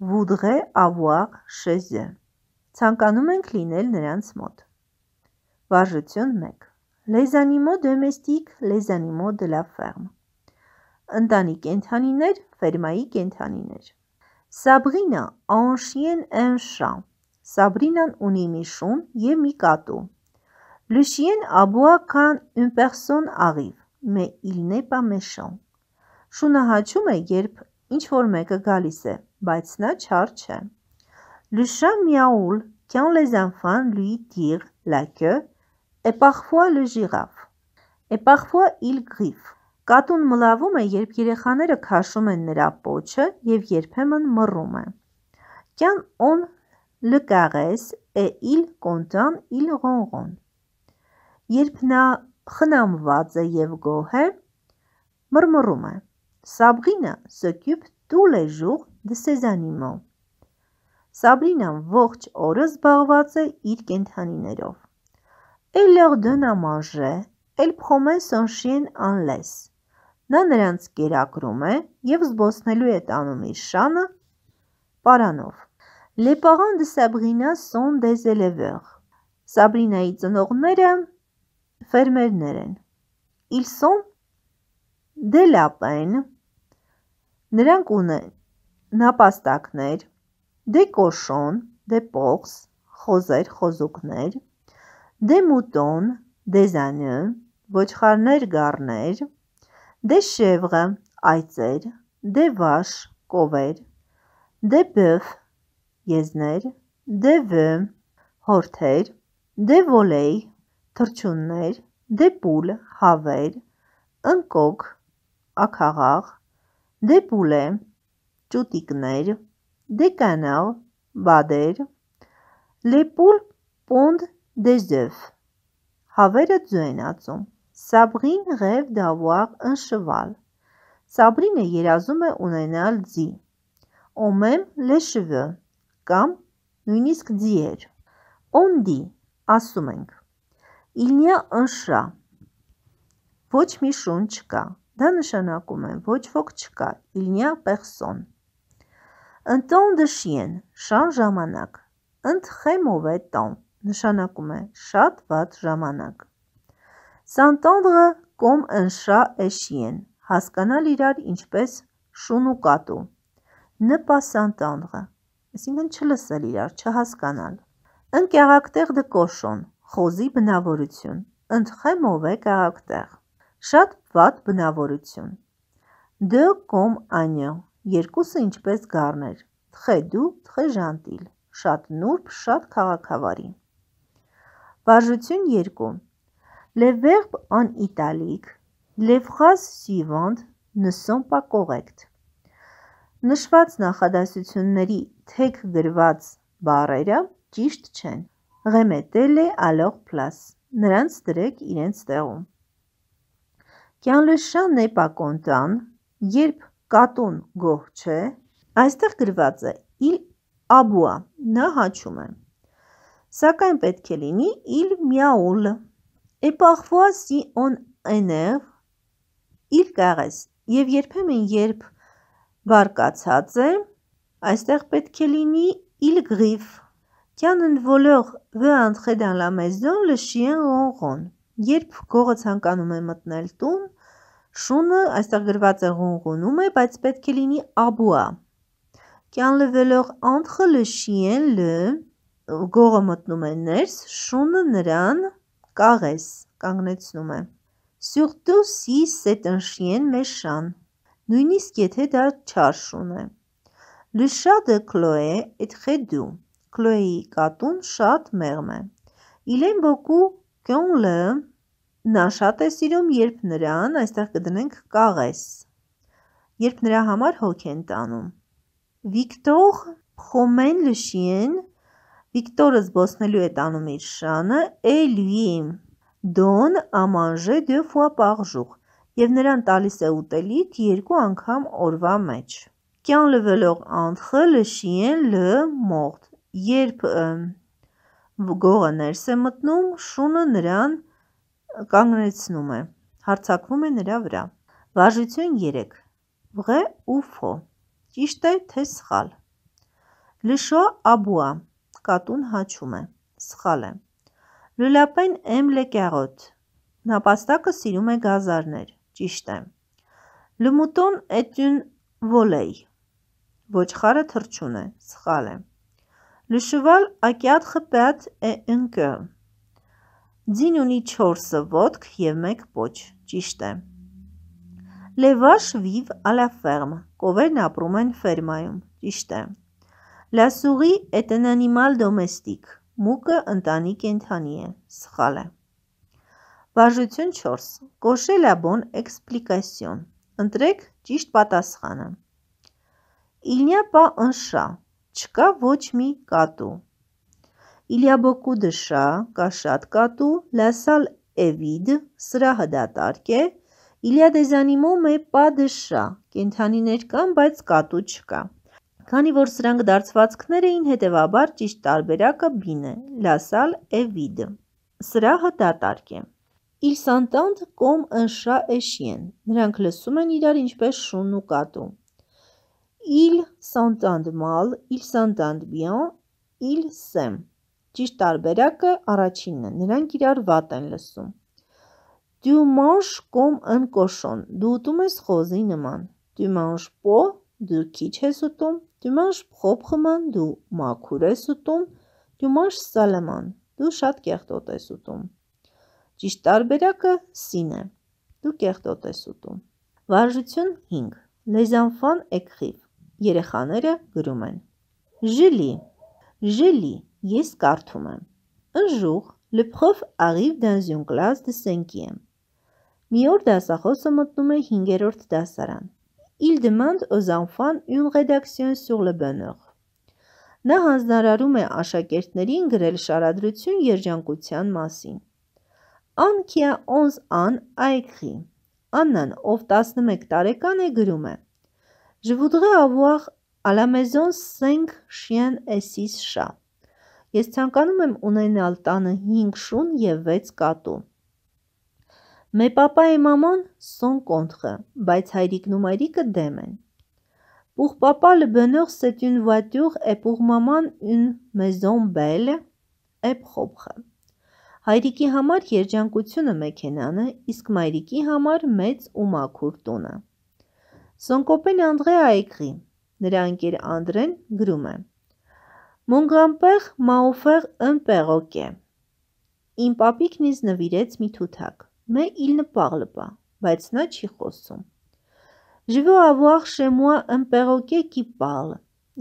voudrait avoir chez eux։ Ցանկանում ենք լինել նրանց մոտ։ Վարժություն 1։ Les animaux domestiques, les animaux de la ferme։ Ընտանի կենդանիներ, ֆերմայի կենդանիներ։ Sabrina a un chien et un chat։ Sabrina-ն ունի մի շուն եւ մի կատու։ Le chien aboie quand une personne arrive, mais il n'est pas méchant։ Շունը հաչում է, երբ ինչ որ մեկը գալիս է։ Բայց նա չար չէ։ Le chat miaoule quand les enfants lui tirent la queue et parfois le girafe et parfois il griffe։ Կատուն մլավում է, երբ երեխաները քաշում են նրա պոչը եւ երբեմն մռում է։ Quand on le caresse et il content, il ronronne։ Երբ նա խնամված է եւ գոհ է, մռմռում է։ Sabrina s'occupe tous les jours դսեզանիմո։ Սաբրինան ողջ օրը զբաղված է իր կենդանիներով։ Elle leur donne à manger, elle promet son chien en laisse։ Նա նրանց կերակրում է եւ զբոսնելու է տանում իր շանը պարանով։ Les parents de Sabrina sont des éleveurs։ Սաբրինայի ծնողները ֆերմերներ են։ Ils sont des lapins։ Նրանք ունեն նապաստակներ, դե կոշոն, դե պողս, խոզեր, խոզուկներ, դե մուտոն, դեզանը, ոչխարներ, գարներ, դե շևղը, այծեր, դե վաշ, կովեր, դե բըֆ, եզներ, դե վ, հորթեր, դե վոլեյ, թրջուններ, դե պուլ, հավեր, ընկոք, ակաղաղ, դե պուլ է, ճուտիկներ, դեկանալ, բադեր, լեպուլ պոնդ դեզև, հավերը ձոյնացում, սաբղին ղև դավաղ ընշվալ, սաբրինը երազում է ունենալ ձի, ոմեմ լեշվը կամ նույնիսկ ձիեր, ոնդի ասում ենք, իլնյա ընշրա, ոչ մի շուն չկա, դա նշանակում է ոչ ոք չկա, իլնյա պեղսոն, Ընտոն դշիեն, շան ժամանակ։ Ընդ խեմով է տոն, նշանակում է շատ վատ ժամանակ։ Սանտոնդղը կոմ ընշա էշիեն, հասկանալ իրար ինչպես շուն ու կատու։ Նպա սանտոնդղը, այսինքն չլսել իրար, չհասկանալ։ Ընկեղակտեղ դկոշոն, խոզի բնավորություն, ընդխեմով է կաղակտեղ, շատ վատ բնավորություն։ Դը կոմ անյո, Երկուսը ինչպես գառներ՝ «թխե դու, թխե ժանտիլ», շատ նուրբ, շատ քաղաքավարի։ Վարժություն 2. Le verbe en italique, les phrases suivantes ne sont pas correctes. Նշված նախադասությունների թեք գրված բառերը ճիշտ չեն։ Remettez-les à leur place. Նրանց դրեք իրենց տեղում։ Quand le chat n'est pas content, երբ կատուն գող չէ։ Այստեղ գրված է իլ աբուա, նա հաչում է։ Սակայն պետք է լինի իլ միաուլ։ Et parfois si on énerve, il caresse։ Եվ երբեմն երբ բարկացած է, այստեղ պետք է լինի il griffe։ Quand un voleur veut entrer dans la maison, le chien ronronne։ Երբ գողը ցանկանում է մտնել տուն, Շունը այստեղ գրված է ղունղունում է, բայց պետք է լինի աբուա։ Կյան լվելով անտխը լշիեն լ գողը մտնում է ներս, շունը նրան կաղես կանգնեցնում է։ Սուրտու սի սետնշիեն մեշան։ Նույնիսկ եթե դա չարշուն է։ Լշադը կլոե էտ խեդու։ Կլոեի կատուն շատ մեղմ է։ Իլեն բոկու կյոնլը Նա շատ է սիրում, երբ նրան, այստեղ կդնենք կաղես, երբ նրա համար հոգ են տանում։ Վիկտոր Փխոմեն Լշիեն Վիկտորը զբոսնելու է տանում իր շանը Էլյուի Դոն Ամանժե դե ֆուա պարժուղ եւ նրան տալիս է ուտելիք երկու անգամ օրվա մեջ։ Կյան լվելով անտխը լշիեն լ մորտ։ Երբ գողը ներս է մտնում, շունը նրան կանգնեցնում է, հարցակվում է նրա վրա։ Վարժություն 3. Վղե ու ֆո։ Ճիշտ է, թե սխալ։ Լշո աբուա։ Կատուն հաչում է։ Սխալ է։ Լուլապեն էմ լեկյարոտ։ Նապաստակը սիրում է գազարներ։ Ճիշտ է։ Լմուտոն էտյուն վոլեյ։ Ոչխարը թրջուն է։ Սխալ է։ Լշուվալ ակյատ խպյատ է ընկը։ Ձին ունի 4 ոտք եւ 1 պոչ։ Ճիշտ է։ Լևաշ վիվ ալաֆերմ։ Կովերն ապրում են ֆերմայում։ Ճիշտ է։ Լասուղի էտ են անիմալ դոմեստիկ։ Մուկը ընտանի կենթանի է։ Սխալ է։ Բաժություն 4։ Կոշե լաբոն էքսպլիկասիոն։ Ընտրեք ճիշտ պատասխանը։ Իլնյա պա ընշա։ Չկա ոչ մի կատու։ Իլիաբոկուդշա կաշատկատու լասալ էվիդ սրահը դատարկ է, իլիադեզանիմում է падշա, կենդանիներ կան, բայց կատու չկա։ Քանի որ սրանք դարձվածքներ էին, հետևաբար ճիշտ տարբերակը բին է, լասալ էվիդ, սրահը դատարկ է։ Իլսանտանդ կոմ ընշա էշիեն, նրանք լսում են իրար ինչպես շուն ու կատու։ Իլ սանտանդ մալ, իլ սանտանդ բիան, իլ սեմ Ճիշտ տարբերակը առաջինն է, նրանք իրար վատ են լսում։ «Tu manges comme un cochon», դու ուտում ես խոզի նման։ «Tu manges pas», դու քիչ ես ուտում։ «Tu manges propre», դու մաքուր ես ուտում։ «Tu manges sale», դու շատ կեղտոտ ես ուտում։ Ճիշտ տարբերակը սին է։ Դու կեղտոտ ես ուտում։ Վարժություն 5. Les enfants écrivent. Երեխաները գրում են։ Ժելի։ Ժելի Ես կարդում եմ. Un jour, le prof arrive dans une classe de 5e. Մի օր դասախոսը մտնում է 5-րդ դասարան։ Il demande aux enfants une rédaction sur le bonheur. Նա հանձնարարում է աշակերտներին գրել շարադրություն երջանկության մասին։ Ան քիա 11 ան այքրի։ Աննան, ով 11 տարեկան է, գրում է. Je voudrais avoir à la maison 5 chiens et 6 chats. Ես ցանկանում եմ ունենալ տանը 5 շուն եւ 6 կատու։ Մե papaի մաման son contre, բայց հայրիկն ու մայրիկը դեմ են։ Pour papa le bonheur c'est une voiture et pour maman une maison belle et propre։ Հայրիկի համար երջանկությունը մեքենան է, իսկ մայրիկի համար մեծ ու մաքուր տունը։ Son copain André a écrit։ Նրա ընկեր Անդրեն գրում է. Մունգանպեղ մաուֆեղ ընպեղոք է։ Իմ պապիկն ինձ նվիրեց մի թութակ։ Մե իլնը պաղլպա, բայց նա չի խոսում։ Ժվո ավուախ շեմուա ընպեղոք է կի պալ։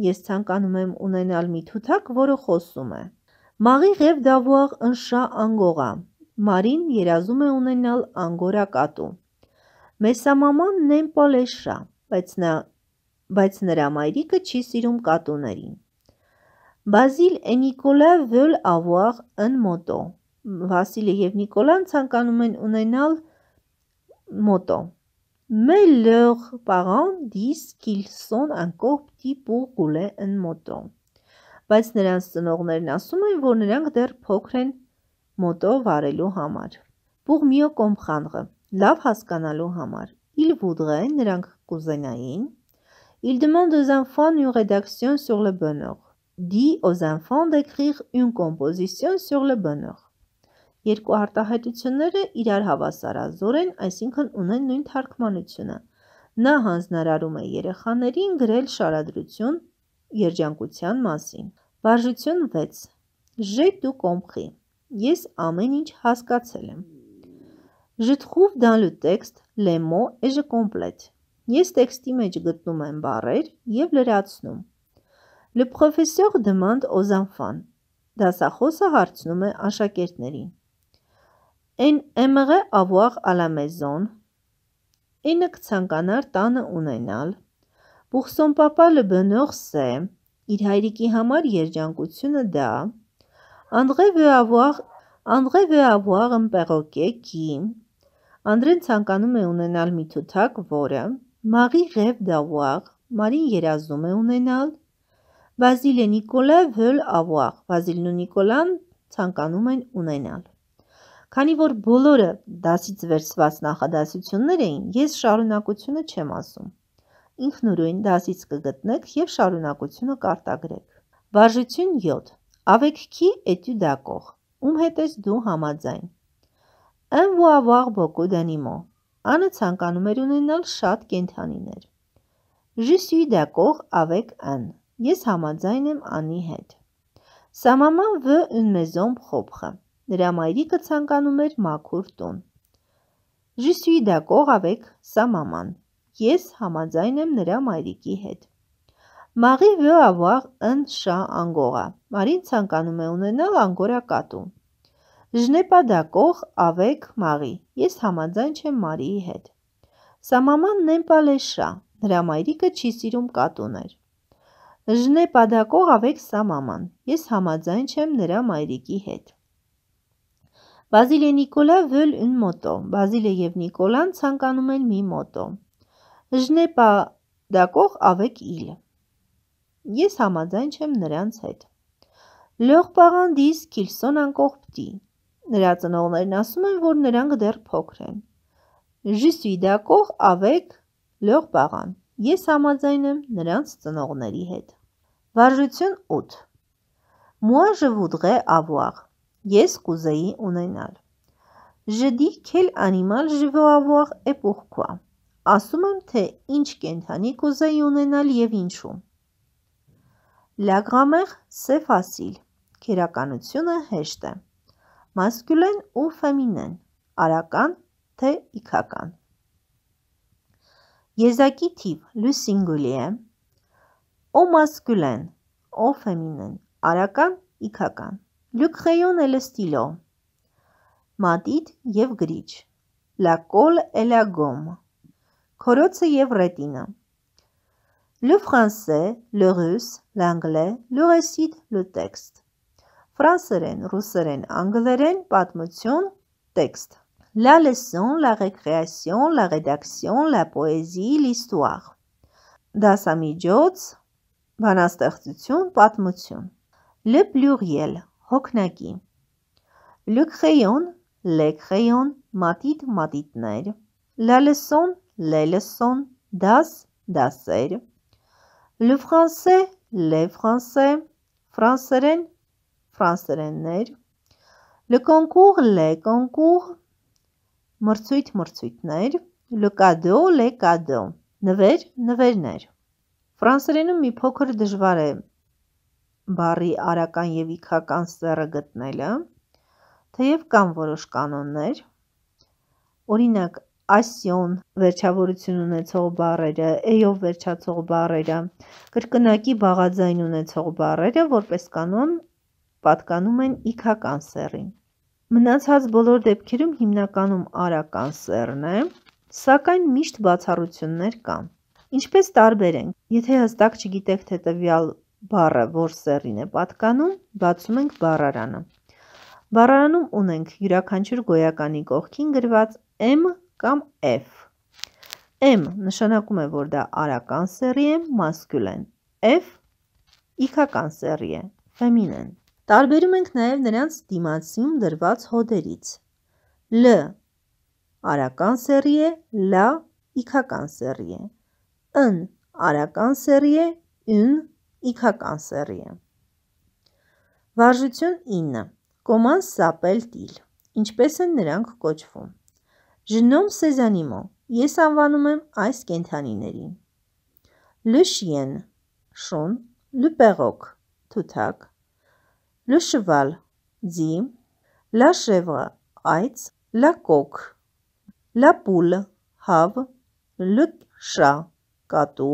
Ես ծանկանում եմ ունենալ մի թութակ, որը խոսում է։ Մաղի ղև դավուախ ընշա անգողա։ Մարին երազում է ունենալ անգորակատու։ Մեսամաման նեմպալ է շա, բայց նա բայց նրա մայրիկը չի սիրում կատուներին։ Բազիլ է Նիկոլա վլ ավուաղ ըն մոտո։ Վասիլը և Նիկոլան ցանկանում են ունենալ մոտո։ Mais leurs parents disent qu'ils sont encore petits pour rouler un moto։ Բայց նրանց ծնողներն ասում են, որ նրանք դեռ փոքր են մոտո վարելու համար։ Pour mieux comprendre, լավ հասկանալու համար, il voudrait, նրանք կուզենային, il demande aux enfants une rédaction sur le bonheur dit aux enfants d'écrire une composition sur le bonheur։ Երկու արտահայտությունները իրար հավասարազոր են, այսինքն ունեն նույն թարգմանությունը։ Նա հանձնարարում է երեխաներին գրել շարադրություն երջանկության մասին։ Վարժություն 6. J'ai tout compris։ Ես ամեն ինչ հասկացել եմ։ Je trouve dans le texte les mots et je complète։ Ես տեքստի մեջ գտնում եմ բառեր եւ լրացնում։ Le professeur demande aux enfants. Դասախոսը հարցնում է աշակերտներին. Այն aimerait avoir à la maison. Ինը կցանկանար տանը ունենալ։ Pour papa le bonheur c'est. Իր հայրիկի համար երջանկությունը դա։ André veut avoir André veut avoir un perroquet qui Անդրեն ցանկանում է ունենալ մի թութակ, որը Marie rêve d'avoir. Մարին երազում է ունենալ Վազիլ է Նիկոլա վլ ավուախ, Վազիլն ու Նիկոլան ծանկանում են ունենալ։ Քանի որ բոլորը դասից վերցված նախադասություններ էին, ես շարունակությունը չեմ ասում։ Ինքնուրույն դասից կգտնեք և շարունակությունը կարտագրեք։ Վարժություն 7։ Ավեքքի էտյուդակող, ում հետ ես դու համաձայն։ Ըմ ու ավաղ բոկու դանիմո, անը ծանկանում էր ունենալ շատ կենթանիներ։ Ժիսույ դակող ավեք ըն։ Ես համաձայն եմ անի հետ։ Սամաման վ ունմեզոմ խոփխը։ Նրա մայրիկը ցանկանում էր մաքուր տուն։ Je suis d'accord avec sa maman։ Ես համաձայն եմ նրա մայրիկի հետ։ Marie veut avoir un chat angora։ Մարին ցանկանում է ունենալ անգորա կատու։ Je n'ai pas d'accord avec Marie։ Ես համաձայն չեմ Մարիի հետ։ Sa maman n'aime pas les chats։ Նրա մայրիկը չի սիրում կատուներ։ Ժնե պադակող ավեք սա մաման, ես համաձայն չեմ նրա մայրիկի հետ։ Բազիլ է նիկոլա վել ուն մոտո, բազիլ է և նիկոլան ծանկանում են մի մոտո։ Ժնե պադակող ավեք իլ։ Ես համաձայն չեմ նրանց հետ։ Լող պաղան դիս կիլսոն անկող պտի։ Նրա ծնողներն ասում են, որ նրանք դեռ փոքր են։ Ժիսուի դակող ավեք լող պաղան։ Ես համաձայն եմ նրանց ծնողների հետ։ Վարժություն 8. Moi je voudrais avoir. Ես կուզեի ունենալ. Je dis quel animal je veux avoir et pourquoi. Ասում եմ, թե ինչ կենթանի կուզեի ունենալ եւ ինչու։ La grammaire c'est facile. Քերականությունը հեշտ է։ Masculine ու feminine. Արական թե իքական։ Եզակի թիվ le singulier O masculin, O feminin, արական, իգական։ Լյուքրեյոն էլ ստիլո։ Մատիտ և գրիչ։ Լակոլ էլագոմ։ Քորոցը և ռետինը։ Le français, le russe, l'anglais, le récit, le texte։ Ֆրանսերեն, ռուսերեն, անգլերեն, պատմություն, տեքստ։ La leçon, la récréation, la rédaction, la poésie, l'histoire։ Դասամիջոց, Բանաստեղծություն, պատմություն։ Le pluriel, հոգնակի։ Le crayon, le crayon, մատիտ, մատիտներ։ La leçon, le leçon, das, դասեր։ Le français, le français, ֆրանսերեն, ֆրանսերեններ։ Le concours, le concours, մրցույթ, մրցույթներ։ Le cadeau, le cadeau, նվեր, նվերներ։ Ֆրանսերենում մի փոքր դժվար է բառի արական եւ իքական սեռը գտնելը, թեև կան որոշ կանոններ։ Օրինակ, ասյոն վերջավորություն ունեցող բառերը, էյով վերջացող բառերը, կրկնակի բաղաձայն ունեցող բառերը, որպես կանոն պատկանում են իքական սեռին։ Մնացած բոլոր դեպքերում հիմնականում արական սեռն է, սակայն միշտ բացառություններ կան։ Ինչպես տարբեր ենք, եթե հստակ չգիտեք թե տվյալ բառը որ սեռին է պատկանում, բացում ենք բառարանը։ Բառարանում ունենք յուրաքանչյուր գոյականի կողքին գրված M կամ F։ M նշանակում է, որ դա արական սեռի է, մասկյուլեն։ F իքական սեռի է, ֆեմինեն։ Տարբերում ենք նաև նրանց դիմացին դրված հոդերից։ L արական սեռի է, L իքական սեռի է ըն արական սերի է, ուն իքական սերի է։ Վարժություն 9. Կոման սապել տիլ, ինչպես են նրանք կոչվում։ Ժնոմ սեզանիմո, ես անվանում եմ այս կենթանիներին։ Լշիեն, շուն, լպեղոք, թութակ, լշվալ, ձի, լաշևը, այց, լակոք, լապուլ, հավ, լշա, կատու,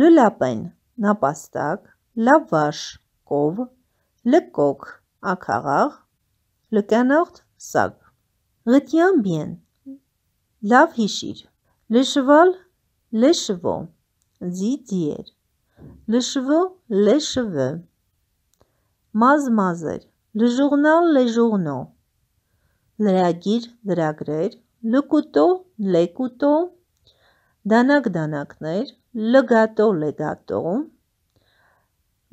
լուլապեն, նապաստակ, լավաշ, կով, լկոք, ակաղաղ, լկանողդ, սակ։ Հտյան բին, լավ հիշիր, լշվալ, լշվո, ձի ձիեր, լշվո, լշվը, մազմազր, լժողնալ, լժողնո, լրագիր, լրագրեր, լկուտո, լեկուտո, դանակ-դանակներ, լգատո-լեգատո,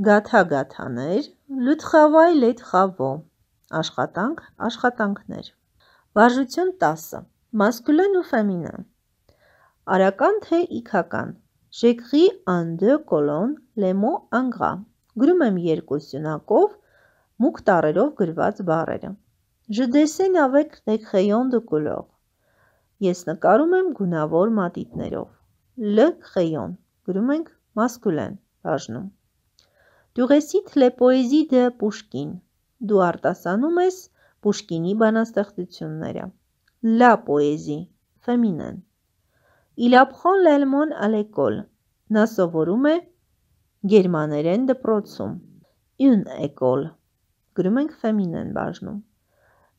գաթա-գաթաներ, լյութխավայ-լեթխավո, աշխատանք, աշխատանքներ։ Վարժություն 10. Մասկուլեն ու ֆեմինան։ Արական թե իքական։ J'écris en deux colonnes les mots en gras։ Գրում եմ երկու սյունակով մուգ տառերով գրված բառերը։ Je dessine avec des crayons de couleur։ Ես նկարում եմ գունավոր մատիտներով։ Լ խեյոն, գրում ենք մասկուլեն բաժնում։ Դյուղեսիթ լե պոեզիդը Պուշկին։ Դու արտասանում ես Պուշկինի բանաստեղծությունները։ Լա պոեզի, ֆեմինեն։ Իլապխոն լելմոն ալեկոլ։ Նա սովորում է գերմաներեն դպրոցում։ Ուն էկոլ։ Գրում ենք ֆեմինեն բաժնում։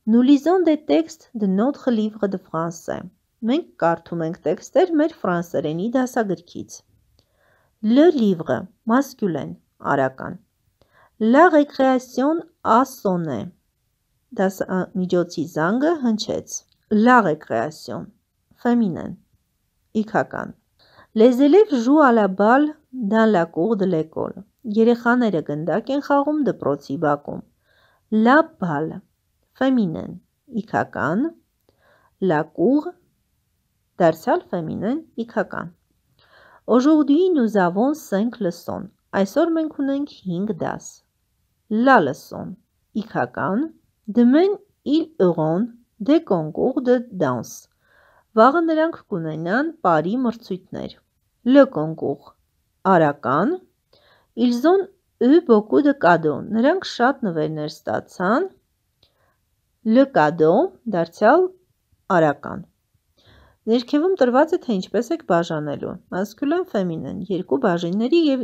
Nous lisons des textes de notre livre de français. Մենք կարդում ենք տեքստեր մեր ֆրանսերենի դասագրքից։ Le livre masculin արական։ La récréation a sonné։ Դաս միջոցի զանգը հնչեց։ La récréation féminin իքական։ Les élèves jouent à la balle dans la cour de l'école։ Երեխաները գնդակ են խաղում դպրոցի բակում։ La balle ֆեմինեն իքական, լակուղ դարձյալ ֆեմինեն իքական։ Aujourd'hui nous avons 5 leçons. Այսօր մենք ունենք 5 դաս։ La leçon իքական, demain ils auront des concours de danse. Վաղը նրանք կունենան բարի մրցույթներ։ Le concours արական, ils ont eu beaucoup de cadeaux. Նրանք շատ նվերներ ստացան le cadeau դարձյալ արական։ Ներքևում տրված է, թե ինչպես եք բաժանելու։ Masculine, feminine, երկու բաժինների եւ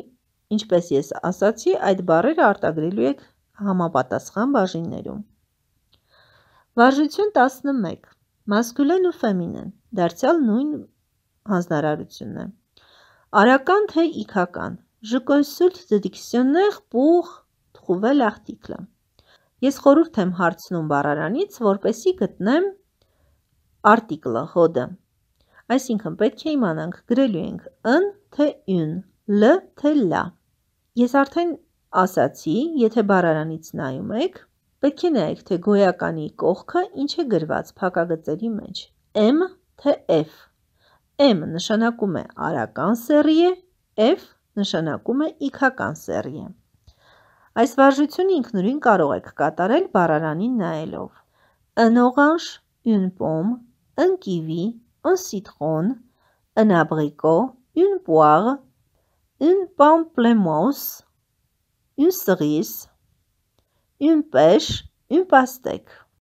ինչպես ես ասացի, այդ բառերը արտագրելու եք համապատասխան բաժիններում։ Վարժություն 11. Masculine ու feminine դարձյալ նույն հանձնարարությունն է։ Արական թե իքական։ Je consulte le dictionnaire pour trouver l'article։ Ես խորհուրդ եմ հարցնում բառարանից, որպեսի գտնեմ արտիկլը, հոդը։ Այսինքն պետք է իմանանք գրելու ենք ըն թե յուն, լ թե լա։ Ես արդեն ասացի, եթե բառարանից նայում եք, պետք է նայեք, թե գոյականի կողքը ինչ է գրված փակագծերի մեջ։ M թե F։ M նշանակում է արական սեռի է, F նշանակում է իքական սեռի է։ Այս վարժությունը ինքնուրույն կարող եք կատարել բառարանին նայելով։ Un orange, une pomme, un kiwi, un citron, un abricot, une poire, une pamplemousse, une cerise, une pêche, une pastèque։